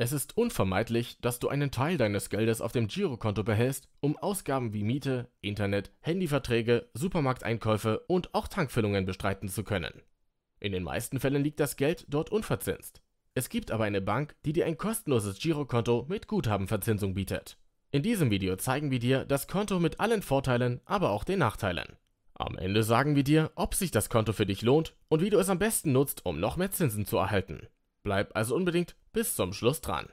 Es ist unvermeidlich, dass du einen Teil deines Geldes auf dem Girokonto behältst, um Ausgaben wie Miete, Internet, Handyverträge, Supermarkteinkäufe und auch Tankfüllungen bestreiten zu können. In den meisten Fällen liegt das Geld dort unverzinst. Es gibt aber eine Bank, die dir ein kostenloses Girokonto mit Guthabenverzinsung bietet. In diesem Video zeigen wir dir das Konto mit allen Vorteilen, aber auch den Nachteilen. Am Ende sagen wir dir, ob sich das Konto für dich lohnt und wie du es am besten nutzt, um noch mehr Zinsen zu erhalten. Bleib also unbedingt bis zum Schluss dran.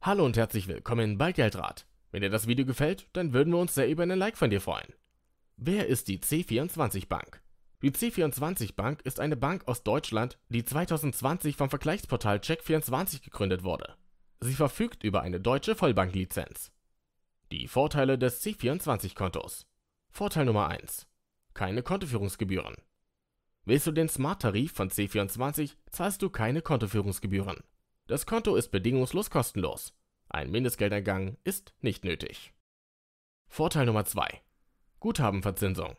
Hallo und herzlich willkommen bei Geldrad. Wenn dir das Video gefällt, dann würden wir uns sehr über einen Like von dir freuen. Wer ist die C24 Bank? Die C24 Bank ist eine Bank aus Deutschland, die 2020 vom Vergleichsportal Check24 gegründet wurde. Sie verfügt über eine deutsche Vollbanklizenz. Die Vorteile des C24-Kontos. Vorteil Nummer 1. Keine Kontoführungsgebühren. Willst du den Smart-Tarif von C24, zahlst du keine Kontoführungsgebühren. Das Konto ist bedingungslos kostenlos. Ein Mindestgeldeingang ist nicht nötig. Vorteil Nummer 2. Guthabenverzinsung.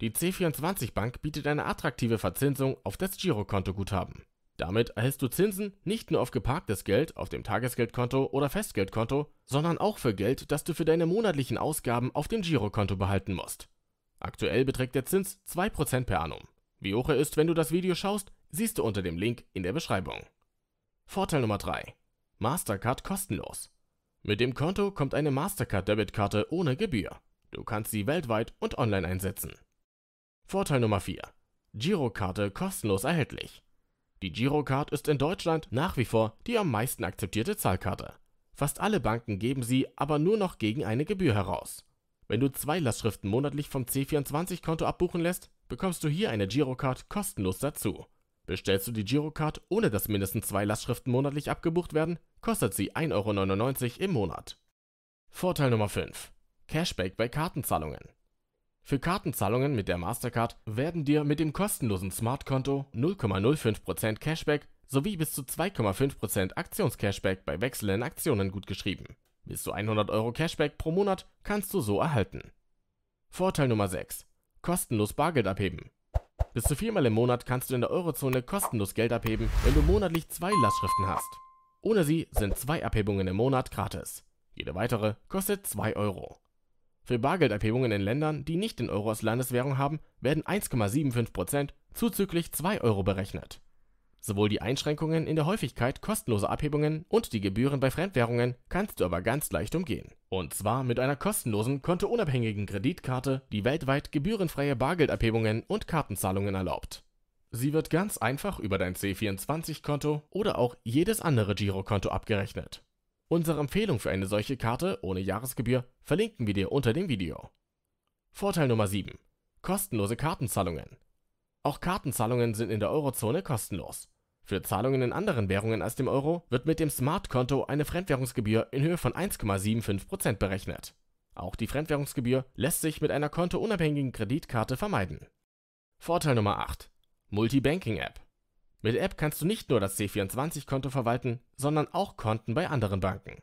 Die C24 Bank bietet eine attraktive Verzinsung auf das Girokonto-Guthaben. Damit erhältst du Zinsen nicht nur auf geparktes Geld auf dem Tagesgeldkonto oder Festgeldkonto, sondern auch für Geld, das du für deine monatlichen Ausgaben auf dem Girokonto behalten musst. Aktuell beträgt der Zins 2% per annum. Wie hoch er ist, wenn du das Video schaust, siehst du unter dem Link in der Beschreibung. Vorteil Nummer 3. Mastercard kostenlos. Mit dem Konto kommt eine Mastercard-Debitkarte ohne Gebühr. Du kannst sie weltweit und online einsetzen. Vorteil Nummer 4. Girokarte kostenlos erhältlich. Die Girocard ist in Deutschland nach wie vor die am meisten akzeptierte Zahlkarte. Fast alle Banken geben sie aber nur noch gegen eine Gebühr heraus. Wenn du zwei Lastschriften monatlich vom C24-Konto abbuchen lässt, bekommst du hier eine Girocard kostenlos dazu. Bestellst du die Girocard, ohne dass mindestens zwei Lastschriften monatlich abgebucht werden, kostet sie 1,99 Euro im Monat. Vorteil Nummer 5. Cashback bei Kartenzahlungen. Für Kartenzahlungen mit der Mastercard werden dir mit dem kostenlosen Smartkonto 0,05% Cashback sowie bis zu 2,5% Aktionscashback bei wechselnden in Aktionen gutgeschrieben. Bis zu 100 Euro Cashback pro Monat kannst du so erhalten. Vorteil Nummer 6. Kostenlos Bargeld abheben. Bis zu viermal im Monat kannst du in der Eurozone kostenlos Geld abheben, wenn du monatlich zwei Lastschriften hast. Ohne sie sind zwei Abhebungen im Monat gratis. Jede weitere kostet 2 Euro. Für Bargeldabhebungen in Ländern, die nicht den Euro als Landeswährung haben, werden 1,75 zuzüglich 2 Euro berechnet. Sowohl die Einschränkungen in der Häufigkeit kostenloser Abhebungen und die Gebühren bei Fremdwährungen kannst du aber ganz leicht umgehen. Und zwar mit einer kostenlosen, kontounabhängigen Kreditkarte, die weltweit gebührenfreie Bargeldabhebungen und Kartenzahlungen erlaubt. Sie wird ganz einfach über dein C24-Konto oder auch jedes andere Girokonto abgerechnet. Unsere Empfehlung für eine solche Karte ohne Jahresgebühr verlinken wir dir unter dem Video. Vorteil Nummer 7. Kostenlose Kartenzahlungen. Auch Kartenzahlungen sind in der Eurozone kostenlos. Für Zahlungen in anderen Währungen als dem Euro wird mit dem Smartkonto eine Fremdwährungsgebühr in Höhe von 1,75% berechnet. Auch die Fremdwährungsgebühr lässt sich mit einer kontounabhängigen Kreditkarte vermeiden. Vorteil Nummer 8. Multibanking-App. Mit der App kannst du nicht nur das C24-Konto verwalten, sondern auch Konten bei anderen Banken.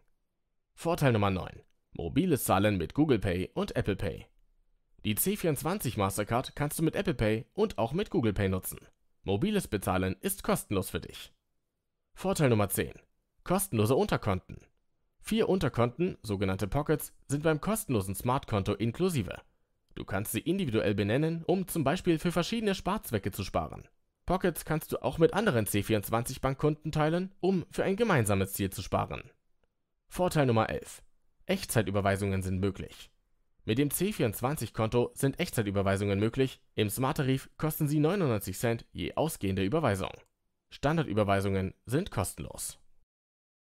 Vorteil Nummer 9. Mobiles Zahlen mit Google Pay und Apple Pay. Die C24 Mastercard kannst du mit Apple Pay und auch mit Google Pay nutzen. Mobiles Bezahlen ist kostenlos für dich. Vorteil Nummer 10. Kostenlose Unterkonten. Vier Unterkonten, sogenannte Pockets, sind beim kostenlosen Smartkonto inklusive. Du kannst sie individuell benennen, um zum Beispiel für verschiedene Sparzwecke zu sparen. Pockets kannst du auch mit anderen C24-Bankkunden teilen, um für ein gemeinsames Ziel zu sparen. Vorteil Nummer 11. Echtzeitüberweisungen sind möglich. Mit dem C24-Konto sind Echtzeitüberweisungen möglich. Im Smart-Tarif kosten sie 99 Cent je ausgehende Überweisung. Standardüberweisungen sind kostenlos.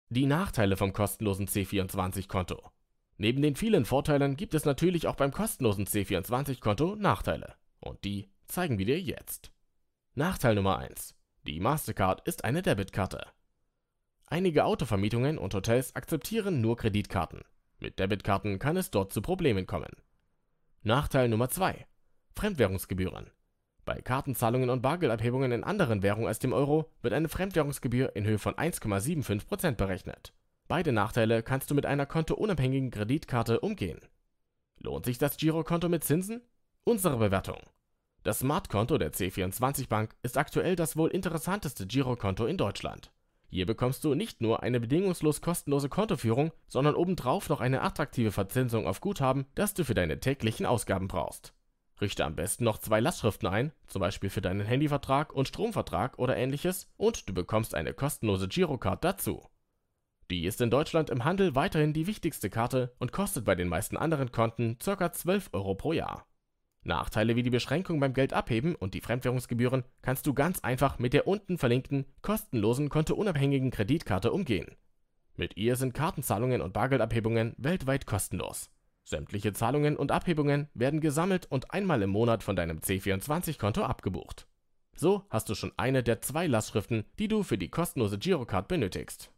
Die Nachteile vom kostenlosen C24-Konto. Neben den vielen Vorteilen gibt es natürlich auch beim kostenlosen C24-Konto Nachteile. Und die zeigen wir dir jetzt. Nachteil Nummer 1. Die Mastercard ist eine Debitkarte. Einige Autovermietungen und Hotels akzeptieren nur Kreditkarten. Mit Debitkarten kann es dort zu Problemen kommen. Nachteil Nummer 2. Fremdwährungsgebühren. Bei Kartenzahlungen und Bargeldabhebungen in anderen Währungen als dem Euro wird eine Fremdwährungsgebühr in Höhe von 1,75% berechnet. Beide Nachteile kannst du mit einer kontounabhängigen Kreditkarte umgehen. Lohnt sich das Girokonto mit Zinsen? Unsere Bewertung. Das Smartkonto der C24 Bank ist aktuell das wohl interessanteste Girokonto in Deutschland. Hier bekommst du nicht nur eine bedingungslos kostenlose Kontoführung, sondern obendrauf noch eine attraktive Verzinsung auf Guthaben, das du für deine täglichen Ausgaben brauchst. Richte am besten noch zwei Lastschriften ein, zum Beispiel für deinen Handyvertrag und Stromvertrag oder ähnliches, und du bekommst eine kostenlose Girocard dazu. Die ist in Deutschland im Handel weiterhin die wichtigste Karte und kostet bei den meisten anderen Konten ca. 12 Euro pro Jahr. Nachteile wie die Beschränkung beim Geld abheben und die Fremdwährungsgebühren kannst du ganz einfach mit der unten verlinkten kostenlosen kontounabhängigen Kreditkarte umgehen. Mit ihr sind Kartenzahlungen und Bargeldabhebungen weltweit kostenlos. Sämtliche Zahlungen und Abhebungen werden gesammelt und einmal im Monat von deinem C24-Konto abgebucht. So hast du schon eine der zwei Lastschriften, die du für die kostenlose Girocard benötigst.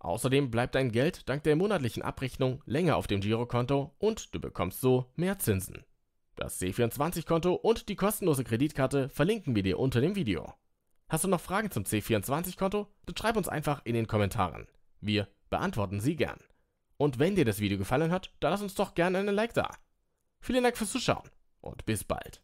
Außerdem bleibt dein Geld dank der monatlichen Abrechnung länger auf dem Girokonto und du bekommst so mehr Zinsen. Das C24-Konto und die kostenlose Kreditkarte verlinken wir dir unter dem Video. Hast du noch Fragen zum C24-Konto? Dann schreib uns einfach in den Kommentaren. Wir beantworten sie gern. Und wenn dir das Video gefallen hat, dann lass uns doch gerne einen Like da. Vielen Dank fürs Zuschauen und bis bald.